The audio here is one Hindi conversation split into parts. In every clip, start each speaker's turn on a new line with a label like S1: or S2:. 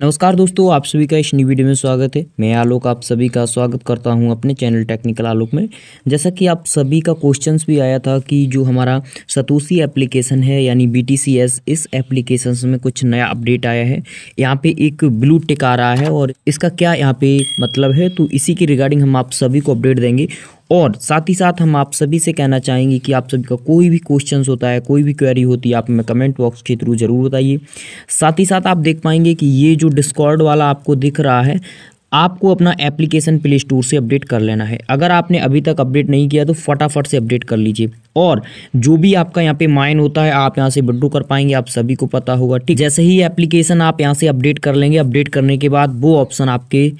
S1: नमस्कार दोस्तों आप सभी का इस नई वीडियो में स्वागत है मैं आलोक आप सभी का स्वागत करता हूं अपने चैनल टेक्निकल आलोक में जैसा कि आप सभी का क्वेश्चंस भी आया था कि जो हमारा सतोसी एप्लीकेशन है यानी बी इस एप्लीकेशन में कुछ नया अपडेट आया है यहाँ पे एक ब्लू टिक आ रहा है और इसका क्या यहाँ पे मतलब है तो इसी के रिगार्डिंग हम आप सभी को अपडेट देंगे और साथ ही साथ हम आप सभी से कहना चाहेंगे कि आप सभी का कोई भी क्वेश्चन होता है कोई भी क्वेरी होती है आप हमें कमेंट बॉक्स के थ्रू ज़रूर बताइए साथ ही साथ आप देख पाएंगे कि ये जो डिस्कॉर्ड वाला आपको दिख रहा है आपको अपना एप्लीकेशन प्ले स्टोर से अपडेट कर लेना है अगर आपने अभी तक अपडेट नहीं किया तो फटाफट से अपडेट कर लीजिए और जो भी आपका यहाँ पे माइन होता है आप यहाँ से विड्रो कर पाएंगे आप सभी को पता होगा ठीक जैसे ही एप्लीकेशन आप यहाँ से अपडेट कर लेंगे अपडेट करने के बाद वो ऑप्शन आपके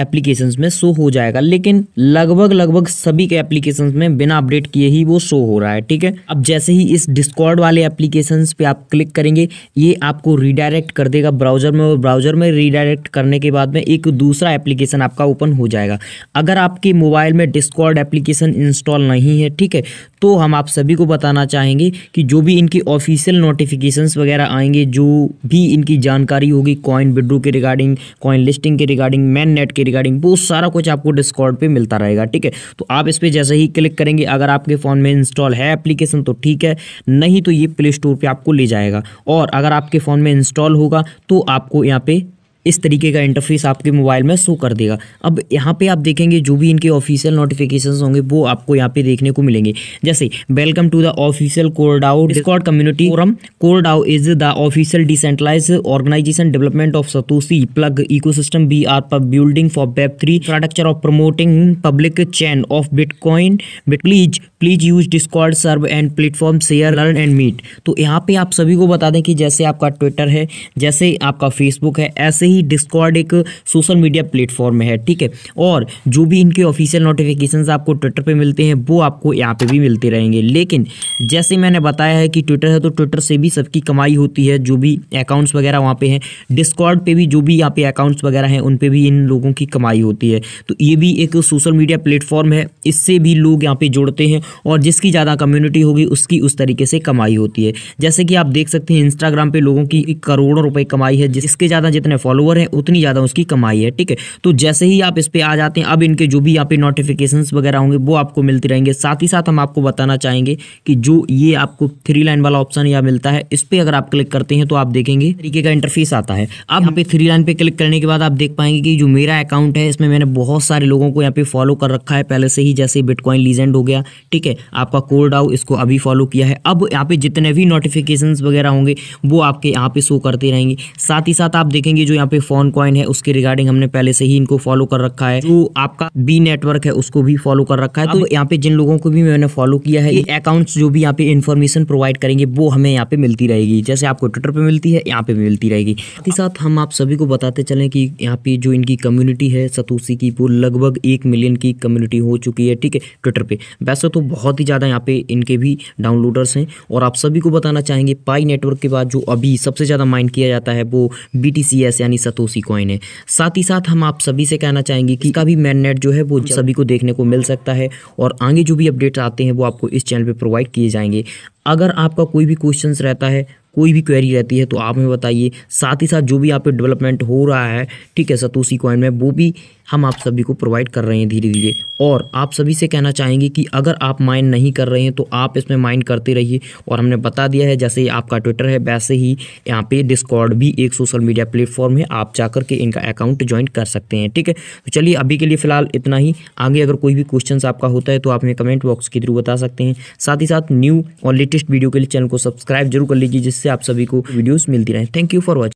S1: एप्लीकेशन में शो हो जाएगा लेकिन लगभग लगभग सभी के एप्लीकेशन में बिना अपडेट किए ही वो शो हो रहा है ठीक है अब जैसे ही इस डिस्कॉर्ड वाले एप्लीकेशन पे आप क्लिक करेंगे ये आपको रिडायरेक्ट कर देगा ब्राउजर में और ब्राउजर में रिडायरेक्ट करने के बाद में एक दूसरा एप्लीकेशन आपका ओपन हो जाएगा अगर आपके मोबाइल में डिस्कॉर्ड एप्लीकेशन इंस्टॉल नहीं है ठीक है तो हम आप सभी को बताना चाहेंगे कि जो भी इनकी ऑफिशियल नोटिफिकेशंस वगैरह आएंगे जो भी इनकी जानकारी होगी कॉइन विड्रू के रिगार्डिंग कॉइन लिस्टिंग के रिगार्डिंग मैन नेट के रिगार्डिंग वो सारा कुछ आपको डिस्कॉर्ड पर मिलता रहेगा ठीक है तो आप इस पर जैसे ही क्लिक करेंगे अगर आपके फ़ोन में इंस्टॉल है एप्लीकेशन तो ठीक है नहीं तो ये प्ले स्टोर पर आपको ले जाएगा और अगर आपके फ़ोन में इंस्टॉल होगा तो आपको यहाँ पर इस तरीके का इंटरफेस आपके मोबाइल में शो कर देगा अब यहाँ पे आप देखेंगे जो भी इनके ऑफिशियल नोटिफिकेशन होंगे वो आपको यहाँ पे देखने को मिलेंगे जैसे welcome to the official CoreDAO Discord community forum CoreDAO is the official decentralize organization development of Satoshi plus ecosystem we are पर building for web three structure of promoting public chain of bitcoin बिटलीज please use Discord server and platform share learn and meet तो यहाँ पे आप सभी को बता दें कि जैसे आपका ट्विटर है जैसे आपका फेसबुक है ऐसे ही ही डिस्कॉर्ड एक सोशल मीडिया प्लेटफॉर्म है ठीक है और जो भी इनके ऑफिशियल नोटिफिकेशन आपको ट्विटर पर मिलते हैं वो आपको यहाँ पर भी मिलते रहेंगे लेकिन जैसे मैंने बताया है कि ट्विटर है तो ट्विटर से भी सबकी कमाई होती है जो भी अकाउंट्स वगैरह वहाँ पर हैं डिस्कॉर्ड पर भी जो भी यहाँ पे अकाउंट्स वगैरह हैं उन पर भी इन लोगों की कमाई होती है तो ये भी एक सोशल मीडिया प्लेटफॉर्म है इससे भी लोग यहाँ पे जुड़ते हैं और जिसकी ज़्यादा कम्युनिटी होगी उसकी उस तरीके से कमाई होती है जैसे कि आप देख सकते हैं इंस्टाग्राम पे लोगों की करोड़ों रुपए कमाई है जिसके ज़्यादा जितने फॉलो फॉलोअर हैं उतनी ज़्यादा उसकी कमाई है ठीक है तो जैसे ही आप इस पर आ जाते हैं अब इनके जो भी यहाँ पे नोटिफिकेशन वगैरह होंगे वो आपको मिलती रहेंगे साथ ही साथ हम आपको बताना चाहेंगे कि जो ये आपको थ्री लाइन वाला ऑप्शन यहाँ मिलता है इस पर अगर आप क्लिक करते हैं तो आप देखेंगे तरीके का इंटरफेस आता है अब यहाँ पे थ्री लाइन पर क्लिक करने के बाद आप देख पाएंगे कि जो मेरा अकाउंट है इसमें मैंने बहुत सारे लोगों को यहाँ पे फॉलो कर रखा है पहले से ही जैसे बिटकॉइन लीजेंड हो गया ठीक है आपका कोल्ड आउ इसको अभी फॉलो किया है अब यहाँ पे जितने भी नोटिफिकेशन वगैरह होंगे वो आपके यहाँ पे शो करते रहेंगे साथ ही साथ आप देखेंगे जो यहाँ पे फोन कॉइन है उसके रिगार्डिंग हमने पहले से ही इनको फॉलो कर रखा है जो आपका बी नेटवर्क है उसको भी फॉलो कर रखा है तो यहाँ पे जिन लोगों को भी मैंने फॉलो किया है अकाउंट जो भी यहाँ पे इन्फॉर्मेशन प्रोवाइड करेंगे वो हमें यहाँ पे मिलती रहेगी जैसे आपको ट्विटर पे मिलती है यहाँ पे भी मिलती रहेगी साथ ही साथ हम आप सभी को बताते चले कि यहाँ पे जो इनकी कम्युनिटी है सतोसी की वो लगभग एक मिलियन की कम्युनिटी हो चुकी है ठीक है ट्विटर पे वैसे तो बहुत ही ज़्यादा यहाँ पे इनके भी डाउनलोडर्स हैं और आप सभी को बताना चाहेंगे पाई नेटवर्क के बाद जो अभी सबसे ज़्यादा माइंड किया जाता है वो बी यानी सतोसी कॉइन है साथ ही साथ हम आप सभी से कहना चाहेंगे कि इसका भी मैननेट जो है वो सभी को देखने को मिल सकता है और आगे जो भी अपडेट्स आते हैं वो आपको इस चैनल पर प्रोवाइड किए जाएंगे अगर आपका कोई भी क्वेश्चन रहता है कोई भी क्वेरी रहती है तो आप हमें बताइए साथ ही साथ जो भी आप डेवलपमेंट हो रहा है ठीक है सतोसी कॉइन में वो भी हम आप सभी को प्रोवाइड कर रहे हैं धीरे धीरे और आप सभी से कहना चाहेंगे कि अगर आप माइंड नहीं कर रहे हैं तो आप इसमें माइंड करते रहिए और हमने बता दिया है जैसे आपका ट्विटर है वैसे ही यहाँ पे डिस्कॉर्ड भी एक सोशल मीडिया प्लेटफॉर्म है आप जा के इनका अकाउंट ज्वाइन कर सकते हैं ठीक है तो चलिए अभी के लिए फिलहाल इतना ही आगे अगर कोई भी क्वेश्चन आपका होता है तो आप हमें कमेंट बॉक्स के थ्रू बता सकते हैं साथ ही साथ न्यू और लेटेस्ट वीडियो के लिए चैनल को सब्सक्राइब जरूर कर लीजिए जिससे आप सभी को वीडियोज़ मिलती रहें थैंक यू फॉर वॉचिंग